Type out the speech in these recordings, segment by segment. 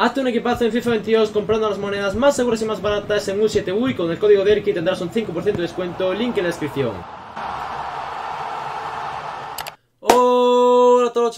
Hazte un equipazo en FIFA 22 comprando las monedas más seguras y más baratas en un 7 y con el código DERKI tendrás un 5% de descuento, link en la descripción.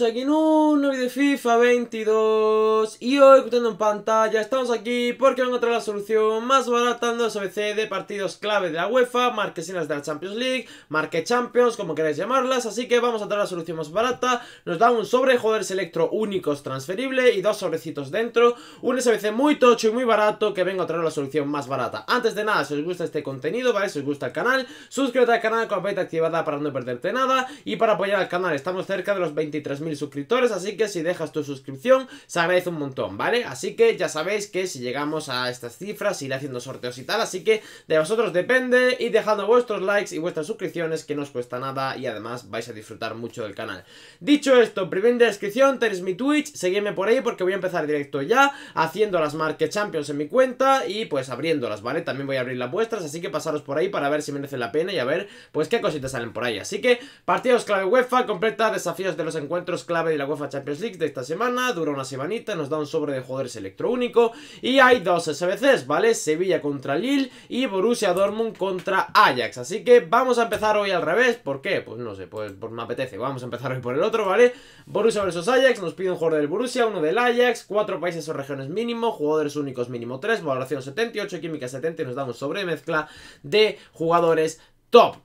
aquí en un nuevo de FIFA 22 Y hoy, escuchando en pantalla, estamos aquí porque vamos a traer la solución más barata en los sbc de partidos clave de la UEFA Marquesinas de la Champions League, Marque Champions, como queráis llamarlas Así que vamos a traer la solución más barata Nos da un sobre jugadores electro únicos transferible y dos sobrecitos dentro Un SBC muy tocho y muy barato que vengo a traer la solución más barata Antes de nada, si os gusta este contenido, ¿vale? Si os gusta el canal, suscríbete al canal con la activada para no perderte nada Y para apoyar al canal, estamos cerca de los 23 mil suscriptores, así que si dejas tu suscripción, se agradece un montón, ¿vale? Así que ya sabéis que si llegamos a estas cifras, iré haciendo sorteos y tal, así que de vosotros depende, y dejando vuestros likes y vuestras suscripciones, que no os cuesta nada, y además vais a disfrutar mucho del canal. Dicho esto, la descripción, tenéis mi Twitch, seguidme por ahí porque voy a empezar directo ya, haciendo las Market Champions en mi cuenta, y pues abriéndolas, ¿vale? También voy a abrir las vuestras, así que pasaros por ahí para ver si merece la pena y a ver, pues qué cositas salen por ahí. Así que, partidos clave UEFA, completa desafíos de los encuentros clave de la UEFA Champions League de esta semana, dura una semanita, nos da un sobre de jugadores electro único y hay dos SBCs, ¿vale? Sevilla contra Lille y Borussia Dortmund contra Ajax, así que vamos a empezar hoy al revés, ¿por qué? Pues no sé, pues, me apetece, vamos a empezar hoy por el otro, ¿vale? Borussia versus Ajax, nos pide un jugador del Borussia, uno del Ajax, cuatro países o regiones mínimo, jugadores únicos mínimo 3, valoración 78, química 70 y nos da un sobre mezcla de jugadores top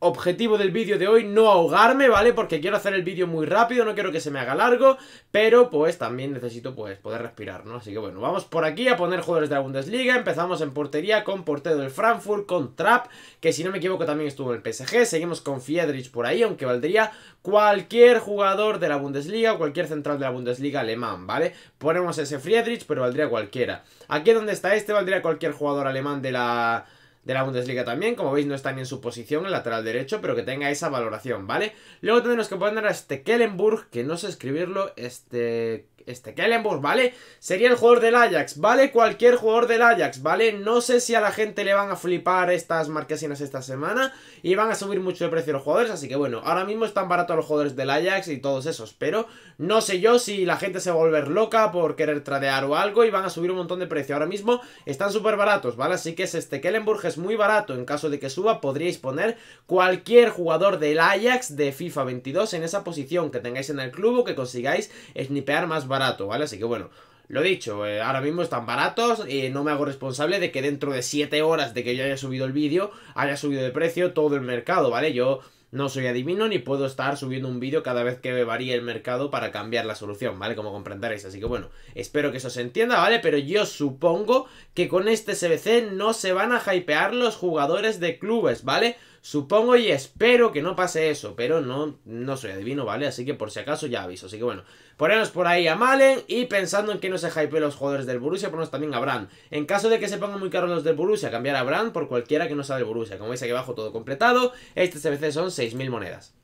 objetivo del vídeo de hoy no ahogarme, ¿vale? Porque quiero hacer el vídeo muy rápido, no quiero que se me haga largo, pero pues también necesito pues poder respirar, ¿no? Así que bueno, vamos por aquí a poner jugadores de la Bundesliga, empezamos en portería con portero del Frankfurt, con Trapp, que si no me equivoco también estuvo en el PSG, seguimos con Friedrich por ahí, aunque valdría cualquier jugador de la Bundesliga, O cualquier central de la Bundesliga alemán, ¿vale? Ponemos ese Friedrich, pero valdría cualquiera. Aquí donde está este, valdría cualquier jugador alemán de la de la Bundesliga también. Como veis, no está ni en su posición, el lateral derecho, pero que tenga esa valoración, ¿vale? Luego tenemos que poner a este Kellenburg, que no sé escribirlo, este... Este Kellenburg, ¿vale? Sería el jugador del Ajax, ¿vale? Cualquier jugador del Ajax, ¿vale? No sé si a la gente le van a flipar estas marquesinas esta semana y van a subir mucho de precio los jugadores, así que bueno, ahora mismo están baratos los jugadores del Ajax y todos esos, pero no sé yo si la gente se va a volver loca por querer tradear o algo y van a subir un montón de precio. Ahora mismo están súper baratos, ¿vale? Así que es este Kellenburg, es muy barato, en caso de que suba, podríais poner cualquier jugador del Ajax de FIFA 22 en esa posición que tengáis en el club o que consigáis snipear más barato, ¿vale? Así que bueno, lo dicho, eh, ahora mismo están baratos y eh, no me hago responsable de que dentro de 7 horas de que yo haya subido el vídeo, haya subido de precio todo el mercado, ¿vale? Yo no soy adivino ni puedo estar subiendo un vídeo cada vez que varíe el mercado para cambiar la solución, ¿vale? Como comprenderéis. Así que bueno, espero que eso se entienda, ¿vale? Pero yo supongo que con este CBC no se van a hypear los jugadores de clubes, ¿vale? Supongo y espero que no pase eso, pero no, no soy adivino, ¿vale? Así que por si acaso ya aviso. Así que bueno, Ponemos por ahí a Malen y pensando en que no se hype los jugadores del Borussia, ponemos también a Brand. En caso de que se pongan muy caros los del Borussia, cambiar a Brand por cualquiera que no sea del Borussia. Como veis aquí abajo todo completado, este CBC son 6.000 monedas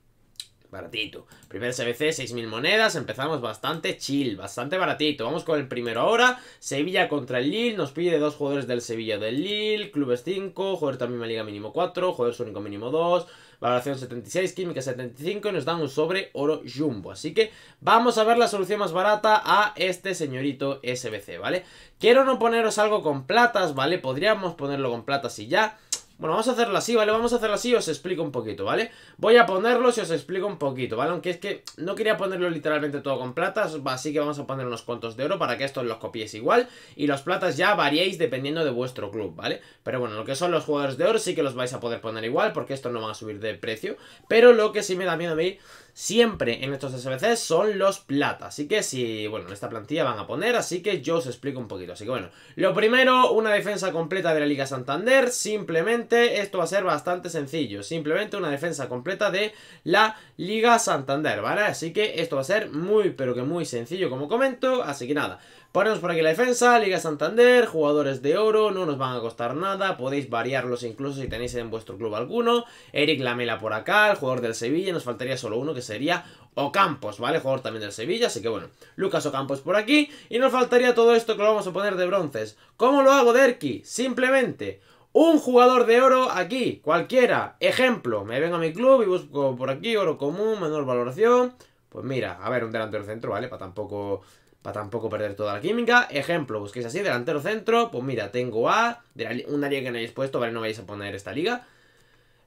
baratito. Primer SBC, 6.000 monedas, empezamos bastante chill, bastante baratito. Vamos con el primero ahora, Sevilla contra el Lille, nos pide dos jugadores del Sevilla del Lille, clubes 5, jugadores también la liga mínimo 4, jugadores único mínimo 2, valoración 76, química 75 y nos dan un sobre oro jumbo. Así que vamos a ver la solución más barata a este señorito SBC, ¿vale? Quiero no poneros algo con platas, ¿vale? Podríamos ponerlo con platas y ya... Bueno, vamos a hacerlo así, ¿vale? Vamos a hacerlo así y os explico un poquito, ¿vale? Voy a ponerlos y os explico un poquito, ¿vale? Aunque es que no quería ponerlo literalmente todo con platas, así que vamos a poner unos cuantos de oro para que estos los copiéis igual. Y los platas ya variéis dependiendo de vuestro club, ¿vale? Pero bueno, lo que son los jugadores de oro sí que los vais a poder poner igual porque esto no va a subir de precio. Pero lo que sí me da miedo a mí siempre en estos SBC son los plata. Así que si, bueno, en esta plantilla van a poner, así que yo os explico un poquito. Así que bueno, lo primero, una defensa completa de la Liga Santander. Simplemente, esto va a ser bastante sencillo. Simplemente una defensa completa de la Liga Santander, ¿vale? Así que esto va a ser muy, pero que muy sencillo, como comento. Así que nada. Ponemos por aquí la defensa, Liga Santander, jugadores de oro, no nos van a costar nada, podéis variarlos incluso si tenéis en vuestro club alguno. Eric Lamela por acá, el jugador del Sevilla, nos faltaría solo uno que sería Ocampos, ¿vale? Jugador también del Sevilla, así que bueno, Lucas Ocampos por aquí. Y nos faltaría todo esto que lo vamos a poner de bronces. ¿Cómo lo hago, Derki? Simplemente... Un jugador de oro aquí, cualquiera. Ejemplo, me vengo a mi club y busco por aquí oro común, menor valoración. Pues mira, a ver, un delantero centro, ¿vale? Para tampoco para tampoco perder toda la química. Ejemplo, busquéis así, delantero centro. Pues mira, tengo a... De una liga que no hayáis puesto, vale, no vais a poner esta liga.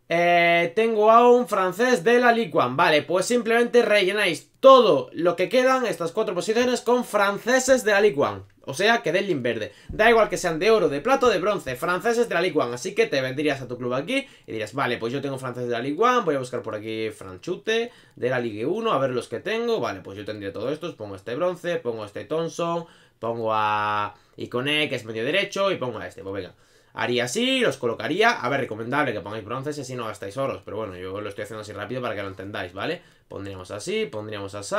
Eh, tengo a un francés de la Ligue 1. Vale, pues simplemente rellenáis todo lo que quedan, estas cuatro posiciones, con franceses de la Ligue 1. O sea, que del verde. Da igual que sean de oro, de plato, o de bronce, franceses de la Ligue 1. Así que te vendrías a tu club aquí y dirías, vale, pues yo tengo franceses de la Ligue 1, voy a buscar por aquí Franchute, de la Ligue 1, a ver los que tengo. Vale, pues yo tendría todos estos, pongo este bronce, pongo este Thompson, pongo a Icone, que es medio derecho, y pongo a este. Pues venga, haría así, los colocaría. A ver, recomendable que pongáis bronces si así no gastáis oros. Pero bueno, yo lo estoy haciendo así rápido para que lo entendáis, ¿vale? Pondríamos así, pondríamos así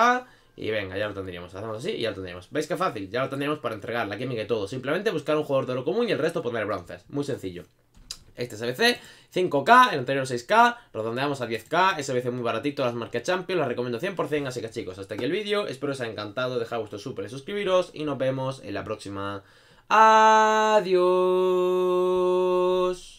y venga, ya lo tendríamos. Hacemos así y ya lo tendríamos. ¿Veis qué fácil? Ya lo tendríamos para entregar la química y todo. Simplemente buscar un jugador de oro común y el resto poner bronces. Muy sencillo. Este es ABC, 5K, el anterior 6K, redondeamos a 10K, SBC muy baratito, las marcas Champions. las recomiendo 100%, así que chicos, hasta aquí el vídeo, espero os haya encantado, dejad vuestro super y suscribiros, y nos vemos en la próxima. Adiós.